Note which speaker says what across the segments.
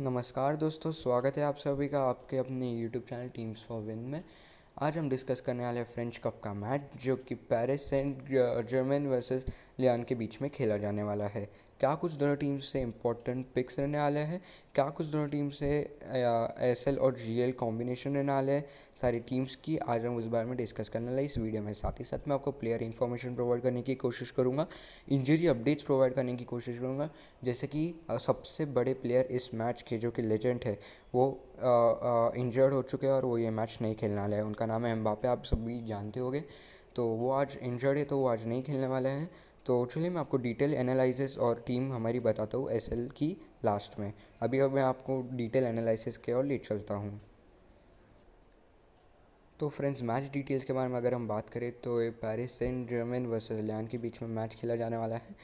Speaker 1: नमस्कार दोस्तों स्वागत है आप सभी का आपके अपने YouTube channel teams for win में आज हम डिस्कस करने वाले हैं फ्रेंच कप का मैच जो कि Paris Saint Germain versus Lyon के बीच में खेला जाने वाला है क्या कुछ दोनों टीम से इम्पोर्टेंट पिक्स रहने वाले हैं क्या कुछ दोनों टीम से एस एल और जी एल कॉम्बिनेशन रहने वाले हैं सारी टीम्स की आज हम उस बारे में डिस्कस करने वाले इस वीडियो में साथ ही साथ मैं आपको प्लेयर इन्फॉर्मेशन प्रोवाइड करने की कोशिश करूँगा इंजरी अपडेट्स प्रोवाइड करने की कोशिश करूँगा जैसे कि सबसे बड़े प्लेयर इस मैच के जो कि लेजेंड है वो इंजर्ड हो चुके हैं और वो ये मैच नहीं खेलने आए हैं उनका नाम है एम्बापे आप सभी जानते होगे तो वो आज इंजर्ड है तो वो आज नहीं खेलने वाले हैं तो चलिए मैं आपको डिटेल एनालिसिस और टीम हमारी बताता हूँ एस की लास्ट में अभी अब मैं आपको डिटेल एनालिसिस के और ले चलता हूँ तो फ्रेंड्स मैच डिटेल्स के बारे में अगर हम बात करें तो ये Paris Saint Germain versus Lyon के बीच में मैच खेला जाने वाला है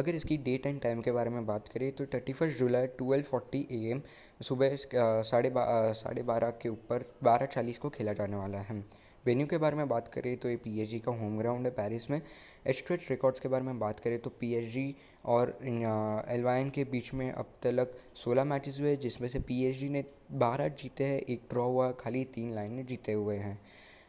Speaker 1: अगर इसकी डेट एंड टाइम के बारे में बात करें तो thirty first July twelve forty A M सुबह साढ़े बा साढ़े बारह के ऊपर बारह चालीस को खेला जाने वाला है वेन्यू के बारे में बात करें तो ये पी का होम ग्राउंड है पेरिस में एस्ट्रेच रिकॉर्ड्स के बारे में बात करें तो पी और एलवाइन के बीच में अब तक सोलह मैचेस हुए जिसमें से पी ने बारह जीते हैं एक ड्रॉ हुआ खाली तीन लाइन जीते हुए हैं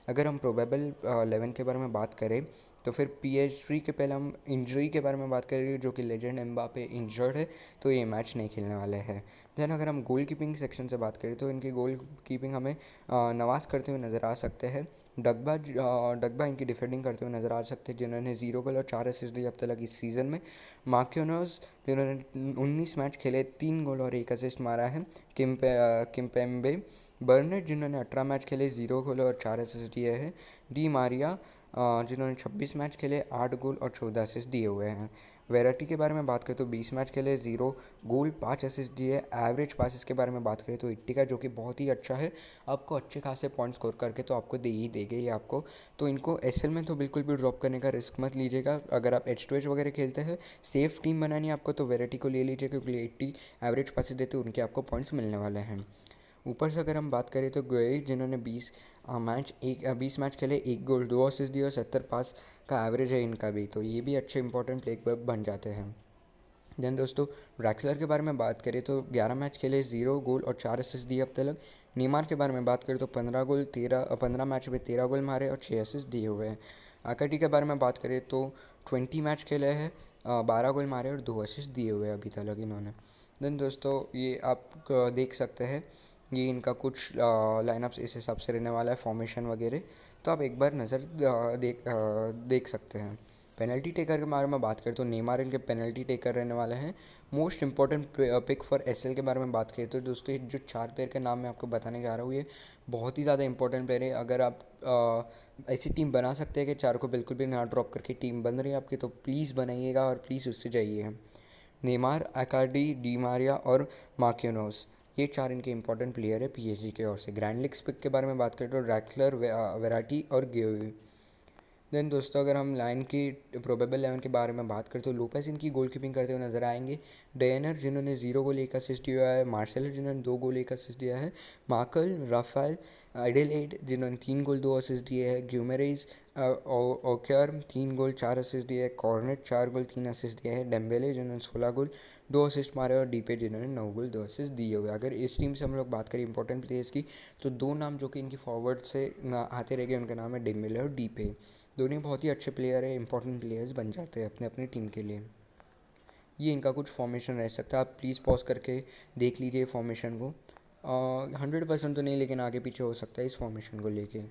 Speaker 1: अगर हम प्रोबेबल इलेवन के बारे में बात करें तो फिर पी एच के पहले हम इंजरी के बारे में बात करेंगे जो कि लेजेंड पे इंजर्ड है तो ये मैच नहीं खेलने वाले हैं देन अगर हम गोल कीपिंग सेक्शन से बात करें तो इनकी गोल कीपिंग हमें नवाज करते हुए नज़र आ सकते हैं डगबा डगबा इनकी डिफेंडिंग करते हुए नज़र आ सकते हैं जिन्होंने जीरो गोल और चार असिस्ट दिए अब तक इस सीज़न में मार्क्योनोज जिन्होंने उन्नीस मैच खेले तीन गोल और एक असिस्ट मारा है किम्पे किम्पेम्बे बर्नेट जिन्होंने अठारह मैच खेले जीरो गोल और चार असिस्ट दिए हैं डी मारिया जिन्होंने 26 मैच खेले आठ गोल और चौदह असिस्ट दिए हुए हैं वेराटी के बारे में बात करें तो 20 मैच खेले जीरो गोल पाँच असिस्ट दिए एवरेज पासिस के बारे में बात करें तो इट्टी का जो कि बहुत ही अच्छा है आपको अच्छे खासे पॉइंट स्कोर करके तो आपको दे ही देगा ये आपको तो इनको एस में तो बिल्कुल भी ड्रॉप करने का रिस्क मत लीजिएगा अगर आप एच टू एच वगैरह खेलते हैं सेफ टीम बनानी आपको तो वेराटी को ले लीजिए क्योंकि इट्टी एवरेज पासिस देते उनके आपको पॉइंट्स मिलने वाले हैं ऊपर से अगर हम बात करें तो गोए जिन्होंने बीस मैच एक बीस मैच खेले एक गोल दो असिस दिए और सत्तर पास का एवरेज है इनका भी तो ये भी अच्छे इंपॉर्टेंट प्लेक बन जाते हैं देन दोस्तों ड्रैक्सलर के बारे में बात करें तो 11 मैच खेले जीरो गोल और चार असिस्ट दिए अब तक नीमार के बारे में बात करें तो 15 गोल 13 पंद्रह मैच में तेरह गोल मारे और छः असिस्ट दिए हुए हैं आकाटी के बारे में बात करें तो 20 मैच खेले हैं बारह गोल मारे और दो असिस्ट दिए हुए हैं अभी तक इन्होंने देन दोस्तों ये आप देख सकते हैं ये इनका कुछ लाइनअप्स इस हिसाब से रहने वाला है फॉर्मेशन वगैरह तो आप एक बार नज़र देख देख सकते हैं पेनल्टी टेकर के बारे में बात करें तो नेमार इनके पेनल्टी टेकर रहने वाला है most important pick for S के बारे में बात करें तो दोस्तों जो चार प्लेयर के नाम मैं आपको बताने जा रहा हूँ ये बहुत ही ज़्यादा इंपॉर्टेंट प्लेयर है अगर आप ऐसी टीम बना सकते हैं कि चार को बिल्कुल भी ना ड्रॉप करके टीम बन रही है आपकी तो प्लीज़ बनाइएगा और प्लीज़ उससे जाइए नेमार अकाडी डी मारिया और माक्योनोस ये चार इनके इंपॉर्टेंट प्लेयर है पी की ओर से ग्रैंड लिग पिक के बारे में बात करें तो ड्रैक्लर वेराटी और गेवी देन दोस्तों अगर हम लाइन की प्रोबेबल लेवन के बारे में बात करें तो लोपेस इनकी गोल कीपिंग करते हुए नजर आएंगे डेनर जिन्होंने जीरो गोल एक असिस्ट दिया है मार्शल जिन्होंने दो गोल एक असिस्ट दिया है माकल राफेल एडिलेड जिन्होंने तीन गोल दो असिस्ट दिए हैं ग्यूमेरेज ओक्यर तीन गोल चार असिस्ट दिए है कॉर्नेट चार गोल तीन असिस्ट दिए है डेम्बेले जिन्होंने सोलह गोल दो असिस्ट मारे और डी पे जिन्होंने नौ गोल दो असिस्ट दिए हुए अगर इस टीम से हम लोग बात करें इंपॉर्टेंट प्लेयर्स की तो दो नाम जो कि इनकी फॉरवर्ड से आते रह गए उनका नाम है डिमिल और डी पे दोनों बहुत ही अच्छे प्लेयर हैं इंपॉर्टेंट प्लेयर्स बन जाते हैं अपने अपनी टीम के लिए ये इनका कुछ फॉर्मेशन रह सकता है आप प्लीज़ पॉज करके देख लीजिए फॉर्मेशन को हंड्रेड परसेंट तो नहीं लेकिन आगे पीछे हो सकता है इस फॉर्मेशन को लेके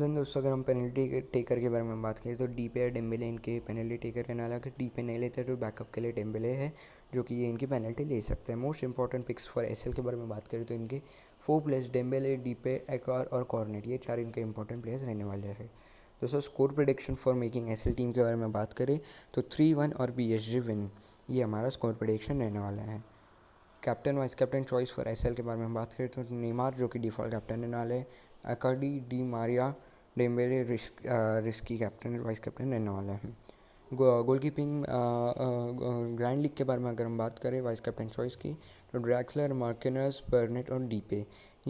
Speaker 1: देन दोस्तों अगर हम पेनल्टी टेकर के बारे में बात करें तो डी पे या डेम्बेले इनके पेनल्टी टेकर के नाला अगर डी पे नहीं लेते तो बैकअप के लिए डेम्बेले है जो कि ये इनकी पेनल्टी ले सकते हैं most important picks for S के बारे में बात करें तो इनके फोर प्लेयर्स डेम्बेले डी पे एक्वार और कॉर्नेट ये चार इनके इंपॉर्टेंट प्लेयर्स रहने वाले हैं दोस्तों score prediction for making S team के बारे में बात करें तो थ्री वन और बी एस जी विन ये हमारा स्कोर प्रडिक्शन रहने वाला है captain vice captain choice for S के बारे में बात करें तो नेमार जो कि डिफ़ॉल्ट कैप्टन रहने वाले अकाडी Di Maria Dembele risk risky captain vice captain रहने वाला है गोल कीपिंग ग्रैंड लीग के बारे में अगर हम बात करें वाइस कैप्टन चॉइस की तो ड्रैक्सलर मार्किनस बर्नेट और डीपे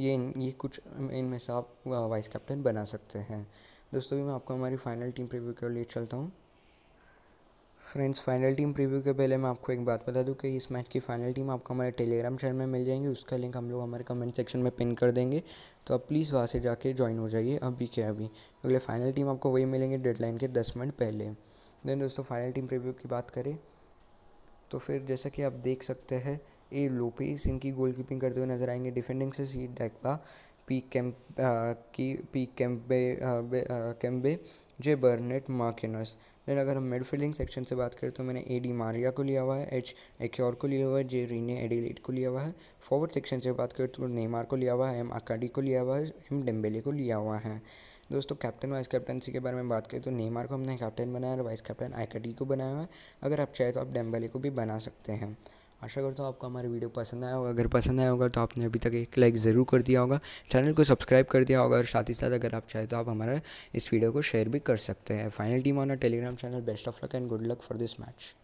Speaker 1: ये ये कुछ इनमें से आप वाइस कैप्टन बना सकते हैं दोस्तों भी मैं आपको हमारी फाइनल टीम प्रीव्यू के लिए चलता हूँ फ्रेंड्स फाइनल टीम प्रीव्यू के पहले मैं आपको एक बात बता दूं कि इस मैच की फाइनल टीम आपको हमारे टेलीग्राम चैनल में मिल जाएंगी उसका लिंक हम लोग हमारे कमेंट सेक्शन में पिन कर देंगे तो आप प्लीज़ वहाँ से जाके ज्वाइन हो जाइए अभी के अभी अगले फाइनल टीम आपको वही मिलेंगे डेडलाइन के दस मिनट पहले देन दोस्तों फाइनल टीम प्रिव्यू की बात करें तो फिर जैसा कि आप देख सकते हैं ए लोपेस इनकी गोल कीपिंग करते हुए नजर आएंगे डिफेंडिंग से सी डैकबा पी कैम्प की पी कैम्पे कैम्बे जे बर्नेट मार्किनस देन अगर हम मिड फील्डिंग सेक्शन से बात करें तो मैंने ए डी मारिया को लिया हुआ है एच एक्योर को लिया हुआ है जे रीने एडिलेट को लिया हुआ है फॉरवर्ड सेक्शन से बात करें तो नेमार को लिया हुआ है एम अकाडी को लिया हुआ है एम डेम्बेले को लिया हुआ है दोस्तों कैप्टन वाइस कैप्टनसी के बारे में बात करें तो नेमार को हमने कैप्टन बनाया और वाइस कैप्टन आईकाडी को बनाया हुआ है अगर आप चाहें तो आप डेम्बेले को भी बना सकते हैं आशा करता हूँ आपको हमारा वीडियो पसंद आया होगा अगर पसंद आया होगा तो आपने अभी तक एक लाइक ज़रूर कर दिया होगा चैनल को सब्सक्राइब कर दिया होगा और साथ ही साथ अगर आप चाहें तो आप हमारा इस वीडियो को शेयर भी कर सकते हैं final team on Telegram channel best of luck and good luck for this match